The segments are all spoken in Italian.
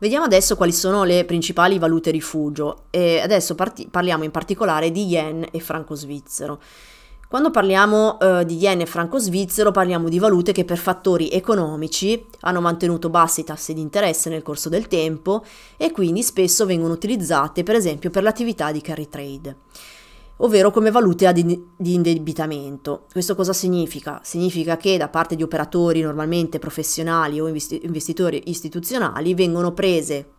Vediamo adesso quali sono le principali valute rifugio e adesso parti- parliamo in particolare di yen e franco svizzero. Quando parliamo eh, di yen e franco svizzero parliamo di valute che per fattori economici hanno mantenuto bassi i tassi di interesse nel corso del tempo e quindi spesso vengono utilizzate per esempio per l'attività di carry trade ovvero come valute ad in- di indebitamento. Questo cosa significa? Significa che da parte di operatori normalmente professionali o investi- investitori istituzionali vengono prese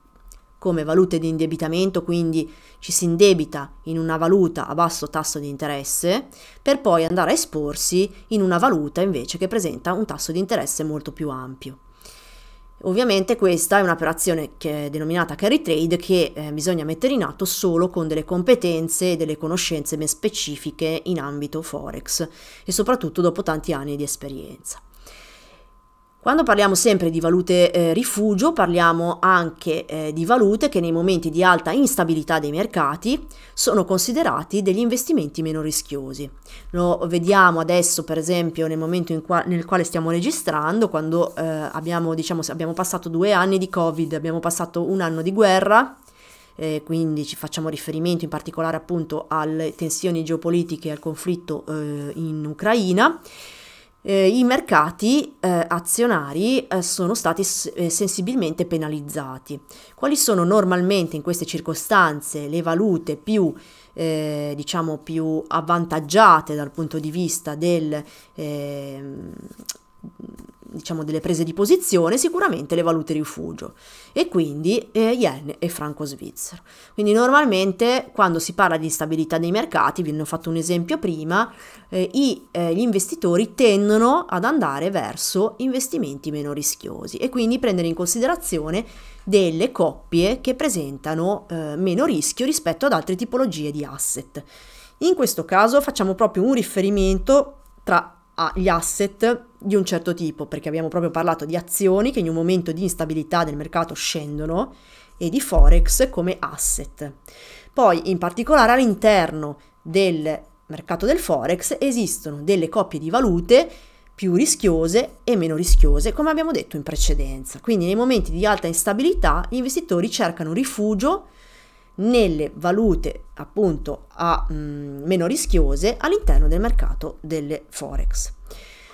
come valute di indebitamento, quindi ci si indebita in una valuta a basso tasso di interesse per poi andare a esporsi in una valuta invece che presenta un tasso di interesse molto più ampio. Ovviamente questa è un'operazione che è denominata carry trade che eh, bisogna mettere in atto solo con delle competenze e delle conoscenze ben specifiche in ambito forex e soprattutto dopo tanti anni di esperienza. Quando parliamo sempre di valute eh, rifugio parliamo anche eh, di valute che nei momenti di alta instabilità dei mercati sono considerati degli investimenti meno rischiosi. Lo vediamo adesso per esempio nel momento qua nel quale stiamo registrando, quando eh, abbiamo, diciamo, abbiamo passato due anni di Covid, abbiamo passato un anno di guerra, eh, quindi ci facciamo riferimento in particolare appunto alle tensioni geopolitiche e al conflitto eh, in Ucraina eh, i mercati eh, azionari eh, sono stati eh, sensibilmente penalizzati. Quali sono normalmente in queste circostanze le valute più, eh, diciamo, più avvantaggiate dal punto di vista del ehm, diciamo, delle prese di posizione sicuramente le valute rifugio e quindi eh, yen e franco svizzero. Quindi normalmente quando si parla di stabilità dei mercati, vi ho fatto un esempio prima, eh, i, eh, gli investitori tendono ad andare verso investimenti meno rischiosi e quindi prendere in considerazione delle coppie che presentano eh, meno rischio rispetto ad altre tipologie di asset. In questo caso facciamo proprio un riferimento tra agli asset di un certo tipo, perché abbiamo proprio parlato di azioni che in un momento di instabilità del mercato scendono e di forex come asset. Poi in particolare all'interno del mercato del forex esistono delle coppie di valute più rischiose e meno rischiose, come abbiamo detto in precedenza. Quindi nei momenti di alta instabilità gli investitori cercano rifugio nelle valute appunto a, mh, mm, meno rischiose all'interno del mercato delle forex.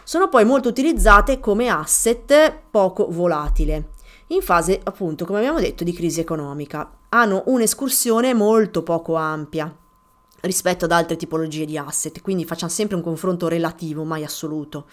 Sono poi molto utilizzate come asset poco volatile in fase appunto come abbiamo detto di crisi economica. Hanno un'escursione molto poco ampia rispetto ad altre tipologie di asset, quindi facciamo sempre un confronto relativo, mai assoluto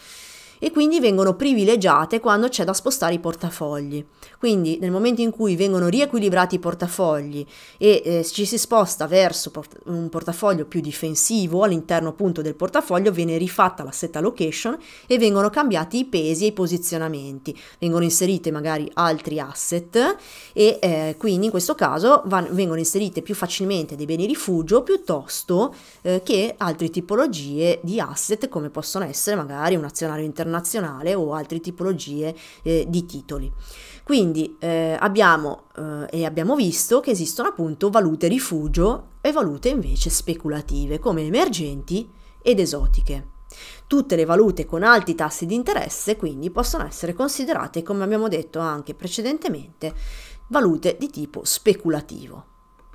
e quindi vengono privilegiate quando c'è da spostare i portafogli. Quindi nel momento in cui vengono riequilibrati i portafogli e eh, ci si sposta verso port- un portafoglio più difensivo, all'interno appunto del portafoglio viene rifatta la set allocation e vengono cambiati i pesi e i posizionamenti, vengono inserite magari altri asset e eh, quindi in questo caso van- vengono inserite più facilmente dei beni rifugio piuttosto eh, che altre tipologie di asset come possono essere magari un azionario internazionale internazionale o altre tipologie eh, di titoli. Quindi eh, abbiamo eh, e abbiamo visto che esistono appunto valute rifugio e valute invece speculative come emergenti ed esotiche. Tutte le valute con alti tassi di interesse quindi possono essere considerate, come abbiamo detto anche precedentemente, valute di tipo speculativo.